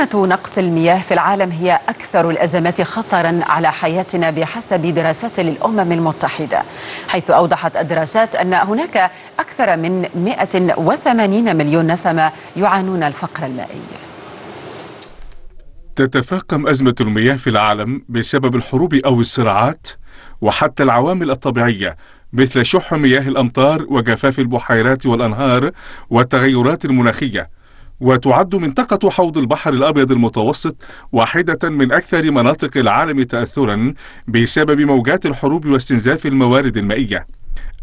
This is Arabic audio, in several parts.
أزمة نقص المياه في العالم هي أكثر الأزمات خطرا على حياتنا بحسب دراسات للأمم المتحدة حيث أوضحت الدراسات أن هناك أكثر من 180 مليون نسمة يعانون الفقر المائي تتفاقم أزمة المياه في العالم بسبب الحروب أو الصراعات وحتى العوامل الطبيعية مثل شح مياه الأمطار وجفاف البحيرات والأنهار والتغيرات المناخية وتعد منطقة حوض البحر الأبيض المتوسط واحدة من أكثر مناطق العالم تأثرا بسبب موجات الحروب واستنزاف الموارد المائية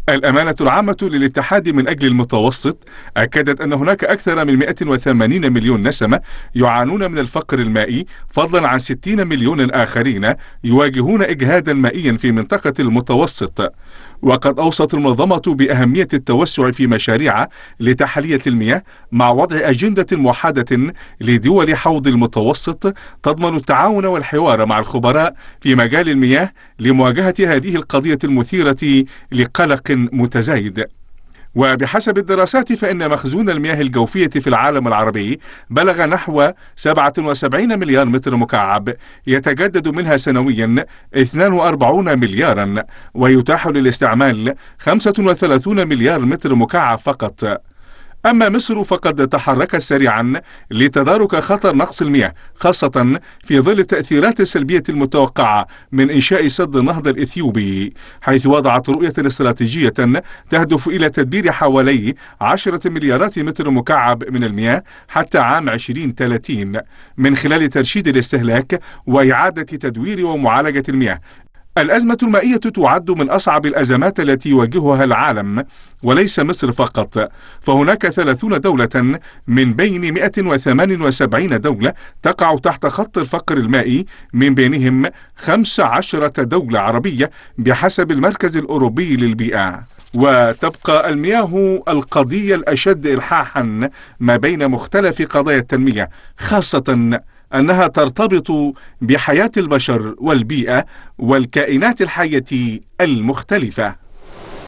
الأمانة العامة للاتحاد من أجل المتوسط أكدت أن هناك أكثر من 180 مليون نسمة يعانون من الفقر المائي فضلا عن 60 مليون آخرين يواجهون إجهادا مائيا في منطقة المتوسط وقد أوصت المنظمة بأهمية التوسع في مشاريع لتحلية المياه مع وضع أجندة موحدة لدول حوض المتوسط تضمن التعاون والحوار مع الخبراء في مجال المياه لمواجهة هذه القضية المثيرة لقلق متزايد وبحسب الدراسات فإن مخزون المياه الجوفية في العالم العربي بلغ نحو 77 مليار متر مكعب يتجدد منها سنويا 42 مليارا ويتاح للاستعمال 35 مليار متر مكعب فقط أما مصر فقد تحركت سريعا لتدارك خطر نقص المياه خاصة في ظل التأثيرات السلبية المتوقعة من إنشاء سد النهضة الإثيوبي حيث وضعت رؤية استراتيجية تهدف إلى تدبير حوالي 10 مليارات متر مكعب من المياه حتى عام 2030 من خلال ترشيد الاستهلاك وإعادة تدوير ومعالجة المياه الأزمة المائية تعد من أصعب الأزمات التي يواجهها العالم وليس مصر فقط فهناك 30 دولة من بين 178 دولة تقع تحت خط الفقر المائي من بينهم 15 دولة عربية بحسب المركز الأوروبي للبيئة وتبقى المياه القضية الأشد إلحاحا ما بين مختلف قضايا التنمية خاصة انها ترتبط بحياه البشر والبيئه والكائنات الحيه المختلفه